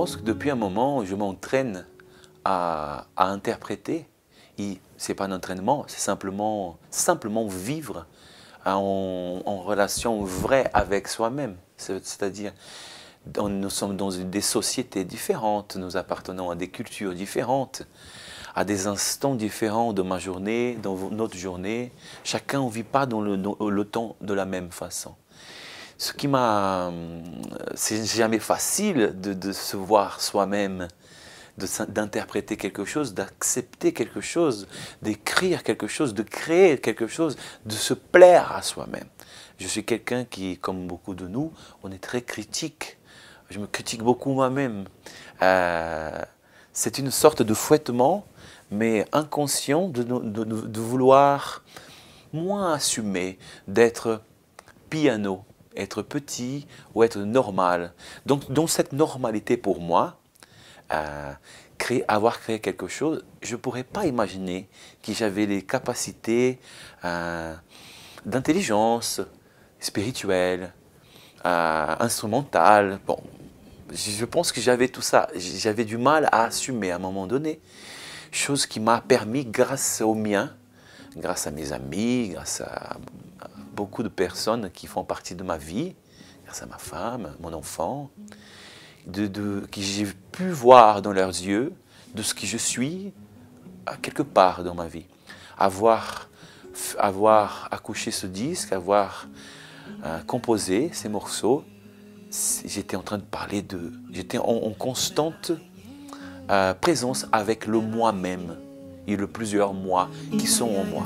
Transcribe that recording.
pense que depuis un moment, je m'entraîne à, interpréter. Ce n'est pas un entraînement, c'est simplement, vivre en, relation vraie avec soi-même. C'est-à-dire, nous sommes dans des sociétés différentes, nous appartenons à des cultures différentes, à des instants différents de ma journée, dans notre journée. Chacun ne vit pas dans le temps de la même façon ce qui m'a... C'est jamais facile de, se voir soi-même, d'interpréter quelque chose, d'accepter quelque chose, d'écrire quelque chose, de créer quelque chose, de se plaire à soi-même. Je suis quelqu'un qui, comme beaucoup de nous, on est très critique. Je me critique beaucoup moi-même. Euh, c'est une sorte de fouettement, mais inconscient, de, de, de vouloir moins assumer, d'être piano être petit ou être normal. Donc, dans cette normalité pour moi, euh, créer, avoir créé quelque chose, je ne pourrais pas imaginer que j'avais les capacités euh, d'intelligence spirituelle, euh, instrumentale. Bon, je pense que j'avais tout ça. J'avais du mal à assumer à un moment donné. Chose qui m'a permis, grâce au mien, grâce à mes amis, grâce à beaucoup de personnes qui font partie de ma vie, grâce à ma femme, mon enfant, de, de qui j'ai pu voir dans leurs yeux de ce que je suis à quelque part dans ma vie. Avoir, avoir accouché ce disque, avoir euh, composé ces morceaux, j'étais en train de parler de... J'étais en, constante euh, présence avec le moi-même et le plusieurs moi qui sont en moi.